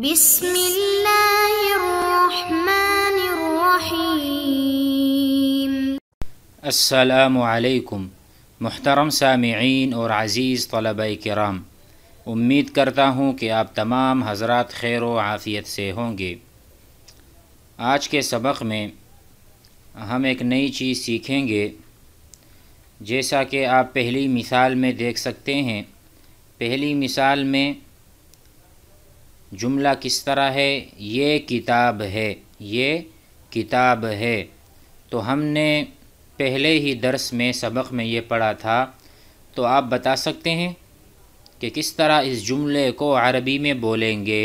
بسم الله الرحمن सामीन और अज़ीज़ तलबा कराम उम्मीद करता हूँ कि आप तमाम हजरात खैर वाफियत से होंगे आज के सबक में हम एक नई चीज़ सीखेंगे जैसा कि आप पहली मिसाल में देख सकते हैं पहली मिसाल में जुमला किस तरह है ये किताब है ये किताब है तो हमने पहले ही दर्स में सबक में ये पढ़ा था तो आप बता सकते हैं कि किस तरह इस जुमले को अरबी में बोलेंगे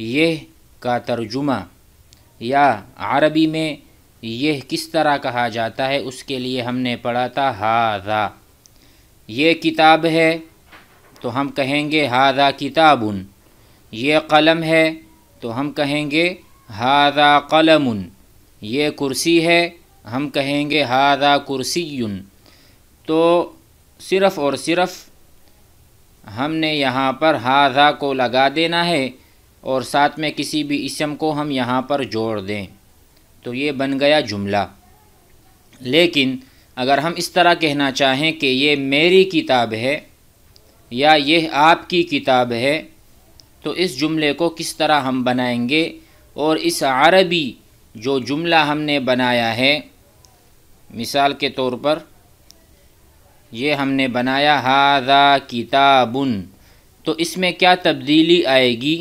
यह का तर्जुमा या अरबी में यह किस तरह कहा जाता है उसके लिए हमने पढ़ा था हादा ये किताब है तो हम कहेंगे हादा किताबुन ये कलम है तो हम कहेंगे हादा कलम ये कुर्सी है हम कहेंगे हादा कुर्सी तो सिर्फ़ और सिर्फ़ हमने यहाँ पर हादा को लगा देना है और साथ में किसी भी इसम को हम यहाँ पर जोड़ दें तो ये बन गया जुमला लेकिन अगर हम इस तरह कहना चाहें कि ये मेरी किताब है या ये आपकी किताब है तो इस जुमले को किस तरह हम बनाएंगे और इस अरबी जो जुमला हमने बनाया है मिसाल के तौर पर यह हमने बनाया हादा किताबुन तो इसमें क्या तब्दीली आएगी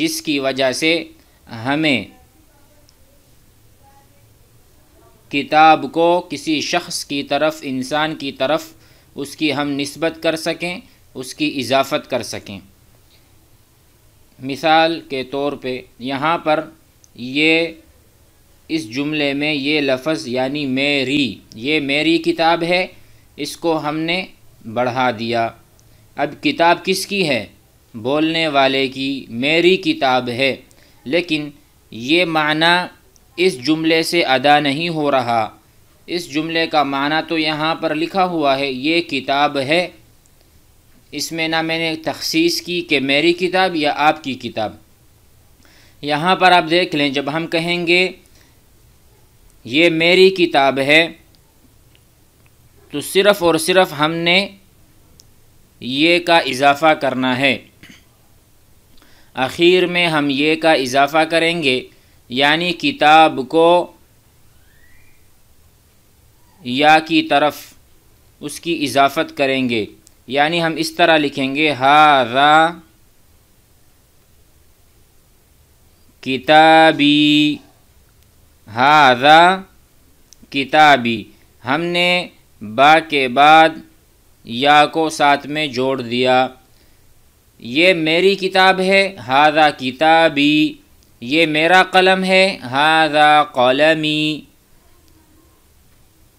जिसकी वजह से हमें किताब को किसी शख्स की तरफ इंसान की तरफ उसकी हम नस्बत कर सकें उसकी इजाफ़त कर सकें मिसाल के तौर पे यहाँ पर ये इस जुमले में ये लफ्ज़ यानी मेरी ये मेरी किताब है इसको हमने बढ़ा दिया अब किताब किसकी है बोलने वाले की मेरी किताब है लेकिन ये माना इस जुमले से अदा नहीं हो रहा इस जुमले का माना तो यहाँ पर लिखा हुआ है ये किताब है इसमें ना मैंने तख्सीस की कि मेरी किताब या आपकी किताब यहाँ पर आप देख लें जब हम कहेंगे ये मेरी किताब है तो सिर्फ़ और सिर्फ़ हमने ये का इजाफ़ा करना है आखिर में हम ये का इजाफ़ा करेंगे यानी किताब को या की तरफ उसकी इजाफ़त करेंगे यानी हम इस तरह लिखेंगे हाजा किताबी हाजा किताबी हमने बा के बाद या को साथ में जोड़ दिया ये मेरी किताब है हादा किताबी ये मेरा कलम है हाजा कलमी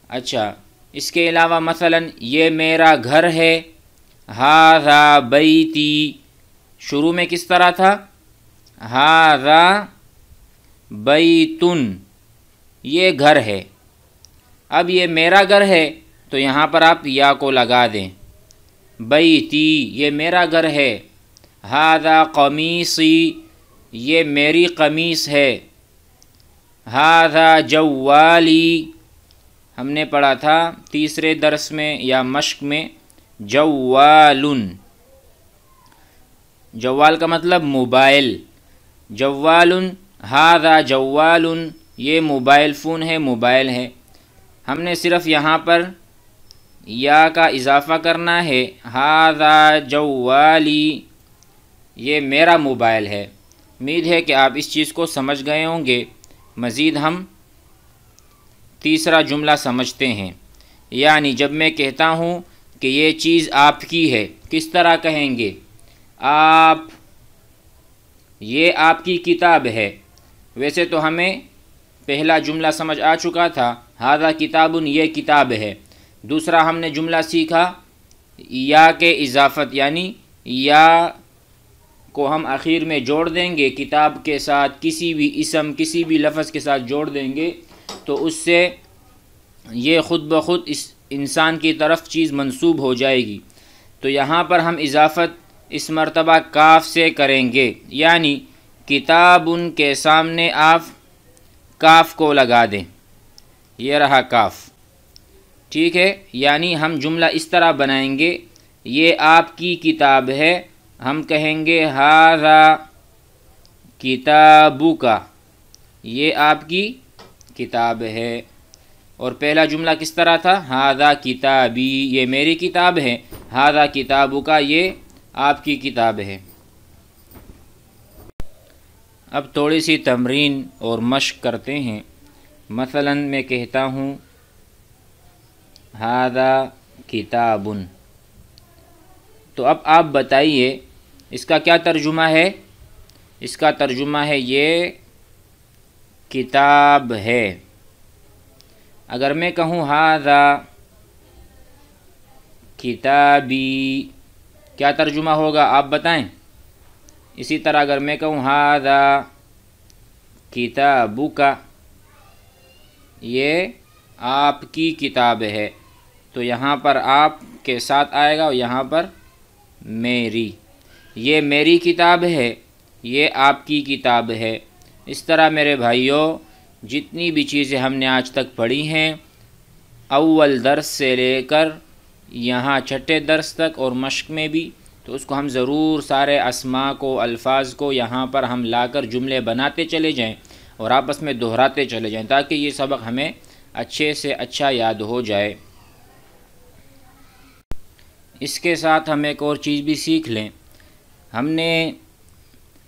अच्छा इसके अलावा मसलन ये मेरा घर है हारा बैती शुरू में किस तरह था हारा बैतुन ये घर है अब ये मेरा घर है तो यहाँ पर आप या को लगा दें बैती ये मेरा घर है हादा कमीसी ये मेरी कमीस है हादा जवाली हमने पढ़ा था तीसरे दर्स में या मश्क में जवालुन जवाल का मतलब मोबाइल जवालुन हादा जवालुन ये मोबाइल फ़ोन है मोबाइल है हमने सिर्फ यहाँ पर या का इजाफ़ा करना है हादा जवाली ये मेरा मोबाइल है उम्मीद है कि आप इस चीज़ को समझ गए होंगे मज़ीद हम तीसरा जुमला समझते हैं यानी जब मैं कहता हूँ कि ये चीज़ आपकी है किस तरह कहेंगे आप ये आपकी किताब है वैसे तो हमें पहला जुमला समझ आ चुका था हादा किताबन ये किताब है दूसरा हमने जुमला सीखा या के इजाफत यानी या को हम आखिर में जोड़ देंगे किताब के साथ किसी भी इसम किसी भी लफ्ज़ के साथ जोड़ देंगे तो उससे ये ख़ुद ब खुद इस इंसान की तरफ चीज़ मंसूब हो जाएगी तो यहाँ पर हम इजाफ़त इस मरतबा काफ से करेंगे यानी किताब उनके सामने आप काफ को लगा दें यह रहा काफ ठीक है यानी हम जुमला इस तरह बनाएंगे ये आपकी किताब है हम कहेंगे हारा किताबू का ये आपकी किताब है और पहला जुमला किस तरह था हादा किताबी ये मेरी किताब है हादा किताबों का ये आपकी किताब है अब थोड़ी सी तमरीन और मश्क करते हैं मसलन मैं कहता हूँ हादा किताबन तो अब आप बताइए इसका क्या तर्जुमा है इसका तर्जुमा है ये किताब है अगर मैं कहूँ हादा किताबी क्या तर्जुमा होगा आप बताएं इसी तरह अगर मैं कहूँ हादा किताबू का ये आपकी किताब है तो यहाँ पर आप के साथ आएगा और यहाँ पर मेरी ये मेरी किताब है ये आपकी किताब है इस तरह मेरे भाइयों जितनी भी चीज़ें हमने आज तक पढ़ी हैं अव्वल दर्स से लेकर यहाँ छठे दर्स तक और मश्क में भी तो उसको हम ज़रूर सारे असमा को अल्फाज को यहाँ पर हम लाकर जुमले बनाते चले जाएं और आपस में दोहराते चले जाएं ताकि ये सबक हमें अच्छे से अच्छा याद हो जाए इसके साथ हम एक और चीज़ भी सीख लें हमने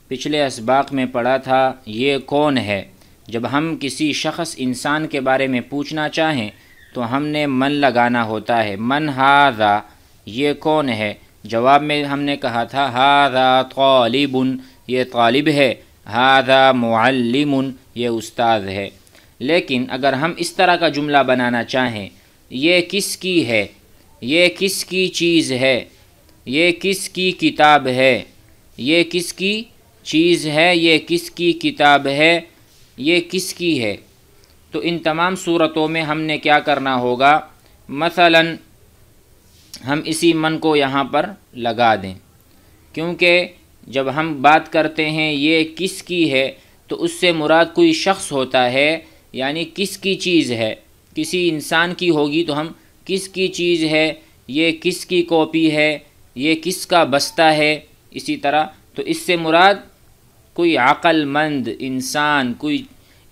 पिछले इसबाक में पढ़ा था ये कौन है जब हम किसी शख्स इंसान के बारे में पूछना चाहें तो हमने मन लगाना होता है मन हारा ये कौन है जवाब में हमने कहा था हारा तालिबन ये तालिब है हारा मुल्लिमन ये उस्ताद है लेकिन अगर हम इस तरह का जुमला बनाना चाहें ये किसकी है ये किसकी चीज़ है ये किसकी किताब है ये किसकी चीज़ है ये किसकी किताब है ये किसकी है तो इन तमाम सूरतों में हमने क्या करना होगा मसलन हम इसी मन को यहाँ पर लगा दें क्योंकि जब हम बात करते हैं ये किसकी है तो उससे मुराद कोई शख्स होता है यानी किसकी चीज़ है किसी इंसान की होगी तो हम किसकी चीज़ है ये किसकी कॉपी है ये किसका बस्ता है इसी तरह तो इससे मुराद कोई अक्लमंद इंसान कोई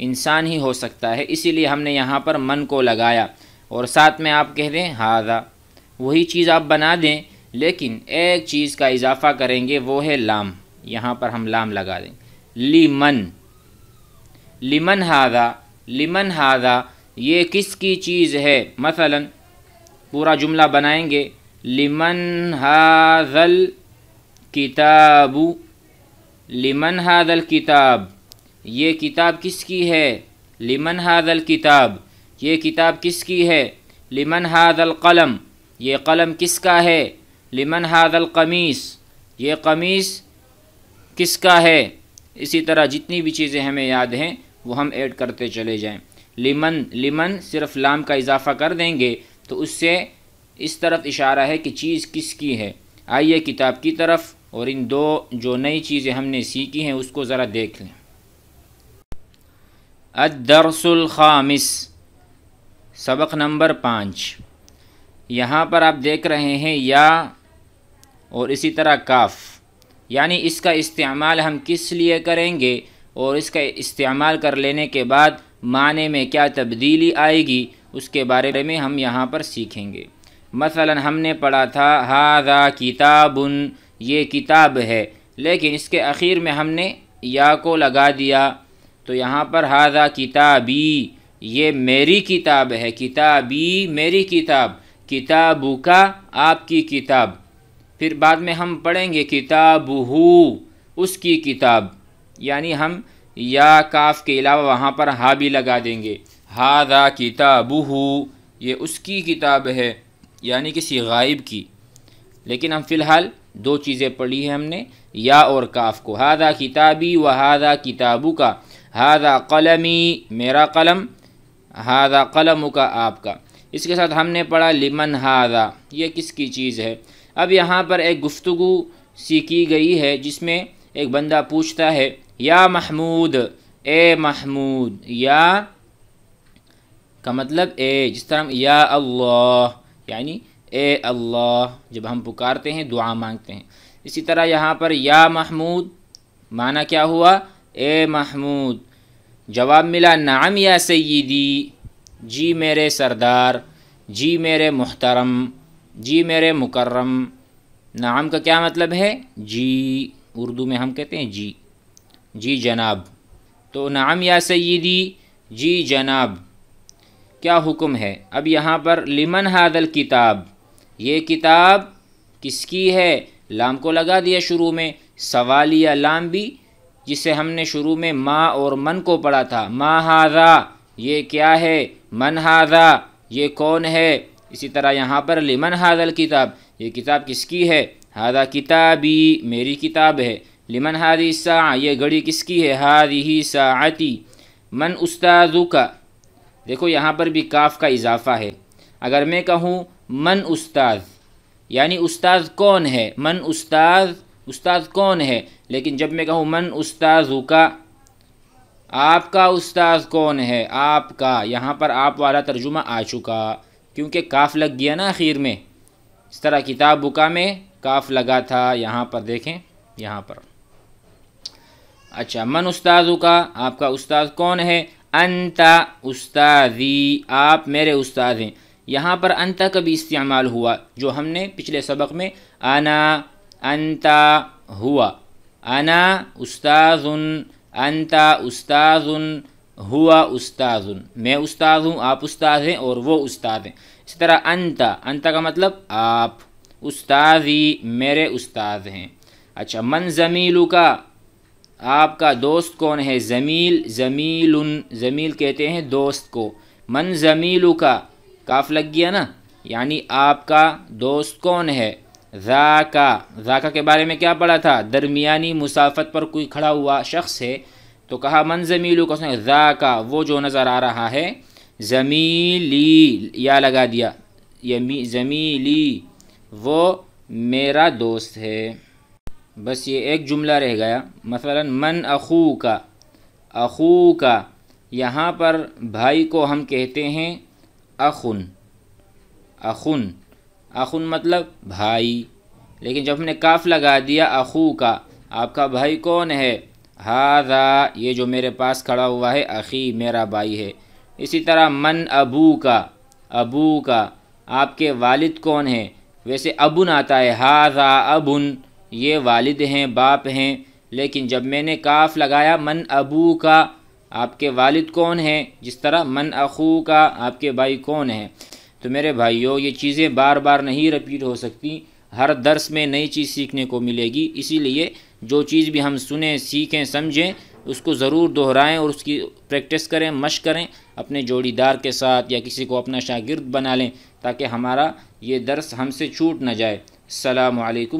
इंसान ही हो सकता है इसीलिए हमने यहाँ पर मन को लगाया और साथ में आप कह दें हादा वही चीज़ आप बना दें लेकिन एक चीज़ का इजाफ़ा करेंगे वो है लाम यहाँ पर हम लाम लगा दें लिमन लिमन हादा लिमन हादा ये किसकी चीज़ है मसलन पूरा जुमला बनाएंगे लिमन हाजल किताबू लिमन हादल किताब ये किताब किसकी है लिमन हादल किताब ये किताब किसकी है लिमन हादल कलम ये कलम किसका है लिमन हादल कमीस ये कमीस किसका है इसी तरह जितनी भी चीज़ें हमें याद हैं वो हम ऐड करते चले जाएं लिमन लिमन सिर्फ लाम का इजाफा कर देंगे तो उससे इस तरफ इशारा है कि चीज़ किसकी है आइए किताब की तरफ और इन दो जो नई चीज़ें हमने सीखी हैं उसको ज़रा देख लें खामिस सबक नंबर पाँच यहाँ पर आप देख रहे हैं या और इसी तरह काफ़ यानी इसका इस्तेमाल हम किस लिए करेंगे और इसका इस्तेमाल कर लेने के बाद माने में क्या तब्दीली आएगी उसके बारे में हम यहाँ पर सीखेंगे मसलन हमने पढ़ा था हाजा किताबन ये किताब है लेकिन इसके अख़ीर में हमने या को लगा दिया तो यहाँ पर हाजा किताबी ये मेरी किताब है किताबी मेरी किताब किताबू का आपकी किताब फिर बाद में हम पढ़ेंगे किताबहू उसकी किताब यानी हम या काफ के अलावा वहाँ पर हा भी लगा देंगे किताब किताबहू ये उसकी किताब है यानी किसी गायब की लेकिन हम फ़िलहाल दो चीज़ें पढ़ी हैं हमने या और काफ को हादा किताबी व हादा किताबू का हादा कलमी मेरा कलम हादा कलम का आपका इसके साथ हमने पढ़ा लिमन हादा ये किसकी चीज़ है अब यहाँ पर एक गुफ्तु सीखी गई है जिसमें एक बंदा पूछता है या महमूद ए महमूद या का मतलब ए जिस तरह या अल्लाह यानी ए अल्लाह जब हम पुकारते हैं दुआ मांगते हैं इसी तरह यहाँ पर या महमूद माना क्या हुआ ए महमूद जवाब मिला नाम या सईदी जी मेरे सरदार जी मेरे मुहतरम जी मेरे मुकर्रम नाम का क्या मतलब है जी उर्दू में हम कहते हैं जी जी जनाब तो नाम या सईदी जी जनाब क्या हुक्म है अब यहाँ पर लिमन हादल किताब ये किताब किसकी है लाम को लगा दिया शुरू में सवालिया लाम भी जिसे हमने शुरू में माँ और मन को पढ़ा था माँ हाजा ये क्या है मन हाजा ये कौन है इसी तरह यहाँ पर लिमन हाजल किताब ये किताब किसकी है हादा किताबी मेरी किताब है लिमन हादी सा ये घड़ी किसकी है हादी ही साती मन उस्तादू का देखो यहाँ पर भी काफ का इजाफ़ा है अगर मैं कहूँ मन उस्ताज यानी उस्ताद कौन है मन उस्ताज उस्ताद कौन है लेकिन जब मैं कहूँ मन उस्ताद का आपका उस्ताज कौन है आपका यहाँ पर आप वाला तर्जुमा आ चुका क्योंकि काफ़ लग गया ना आखिर में इस तरह किताब बुका में काफ़ लगा था यहाँ पर देखें यहाँ पर अच्छा मन उस्ताद का आपका उस्ताज कौन है अंता उस्तादी आप मेरे उस्ताद हैं यहाँ पर अंता का भी इस्तेमाल हुआ जो हमने पिछले सबक में आना अंता हुआ आना उस्ताजुन अंता उस्ताजुन हुआ उस्ताजुन मैं उस्ताद हूँ आप उस्ताद हैं और वो उस्ताद हैं इसी तरह अंता अंता का मतलब आप उस्तादी मेरे उस्ताद हैं अच्छा मन जमीलू का आपका दोस्त कौन है ज़मील ज़मील ज़मील कहते हैं दोस्त को मन ज़मीलू का काफ लग गया ना यानी आपका दोस्त कौन है जाका जाका के बारे में क्या पढ़ा था दरमियानी मुसाफत पर कोई खड़ा हुआ शख्स है तो कहा मन जमीलू का उसने जाका वो जो नज़र आ रहा है जमीली या लगा दिया यमी जमीली वो मेरा दोस्त है बस ये एक जुमला रह गया मसलन मन अखू का अखू का यहाँ पर भाई को हम कहते हैं अखुन अखुन अखुन मतलब भाई लेकिन जब हमने काफ लगा दिया अखू का आपका भाई कौन है हाजा ये जो मेरे पास खड़ा हुआ है अखी मेरा भाई है इसी तरह मन अबू का अबू का आपके वालिद कौन है वैसे अबुन आता है हाजा अबुन ये वालिद हैं बाप हैं लेकिन जब मैंने काफ लगाया मन अबू का आपके वालिद कौन हैं जिस तरह मन अखू का आपके भाई कौन है तो मेरे भाइयों ये चीज़ें बार बार नहीं रिपीट हो सकती हर दर्स में नई चीज़ सीखने को मिलेगी इसीलिए जो चीज़ भी हम सुने सीखें समझें उसको ज़रूर दोहराएं और उसकी प्रैक्टिस करें मश करें अपने जोड़ीदार के साथ या किसी को अपना शागिर्द बना लें ताकि हमारा ये दर्स हमसे छूट ना जाए अल्लाम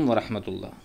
वरहमल